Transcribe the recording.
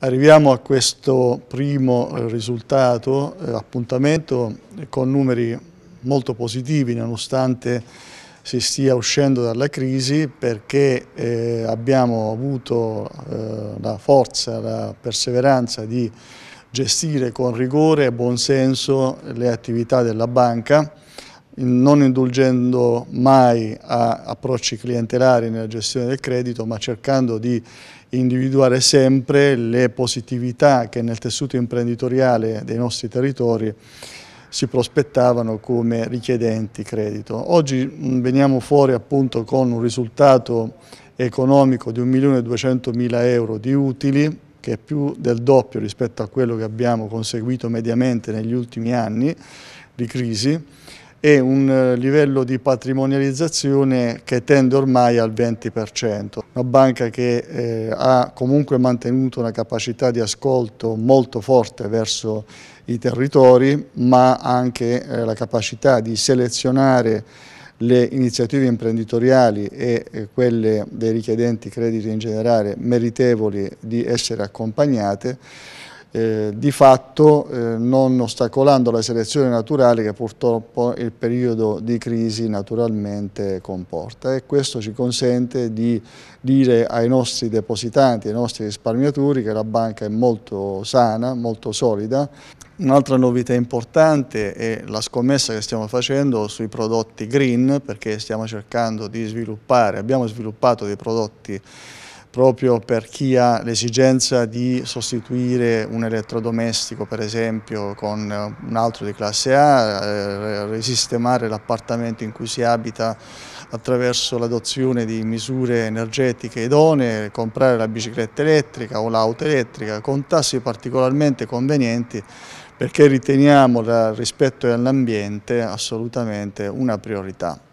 Arriviamo a questo primo eh, risultato, eh, appuntamento, eh, con numeri molto positivi nonostante si stia uscendo dalla crisi perché eh, abbiamo avuto eh, la forza, la perseveranza di gestire con rigore e buonsenso le attività della banca non indulgendo mai a approcci clientelari nella gestione del credito, ma cercando di individuare sempre le positività che nel tessuto imprenditoriale dei nostri territori si prospettavano come richiedenti credito. Oggi veniamo fuori appunto con un risultato economico di 1.200.000 euro di utili, che è più del doppio rispetto a quello che abbiamo conseguito mediamente negli ultimi anni di crisi, e un eh, livello di patrimonializzazione che tende ormai al 20%. Una banca che eh, ha comunque mantenuto una capacità di ascolto molto forte verso i territori, ma anche eh, la capacità di selezionare le iniziative imprenditoriali e eh, quelle dei richiedenti crediti in generale meritevoli di essere accompagnate eh, di fatto eh, non ostacolando la selezione naturale che purtroppo il periodo di crisi naturalmente comporta e questo ci consente di dire ai nostri depositanti, ai nostri risparmiatori che la banca è molto sana, molto solida. Un'altra novità importante è la scommessa che stiamo facendo sui prodotti green perché stiamo cercando di sviluppare, abbiamo sviluppato dei prodotti proprio per chi ha l'esigenza di sostituire un elettrodomestico per esempio con eh, un altro di classe A, eh, risistemare l'appartamento in cui si abita attraverso l'adozione di misure energetiche idonee, comprare la bicicletta elettrica o l'auto elettrica con tassi particolarmente convenienti perché riteniamo il rispetto all'ambiente assolutamente una priorità.